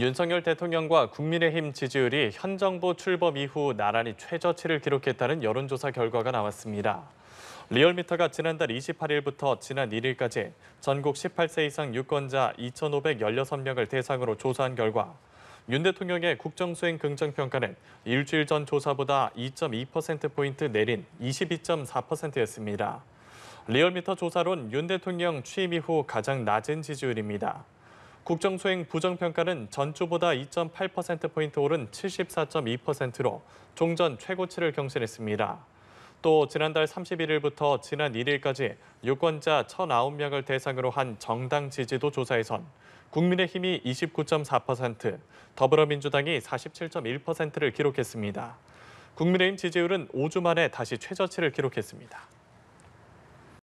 윤석열 대통령과 국민의힘 지지율이 현 정부 출범 이후 나란히 최저치를 기록했다는 여론조사 결과가 나왔습니다. 리얼미터가 지난달 28일부터 지난 1일까지 전국 18세 이상 유권자 2,516명을 대상으로 조사한 결과 윤 대통령의 국정수행 긍정평가는 일주일 전 조사보다 2.2%포인트 내린 22.4%였습니다. 리얼미터 조사론 윤 대통령 취임 이후 가장 낮은 지지율입니다. 국정수행 부정평가는 전주보다 2.8%포인트 오른 74.2%로 종전 최고치를 경신했습니다. 또 지난달 31일부터 지난 1일까지 유권자 1,009명을 대상으로 한 정당 지지도 조사에선 국민의힘이 29.4%, 더불어민주당이 47.1%를 기록했습니다. 국민의힘 지지율은 5주 만에 다시 최저치를 기록했습니다.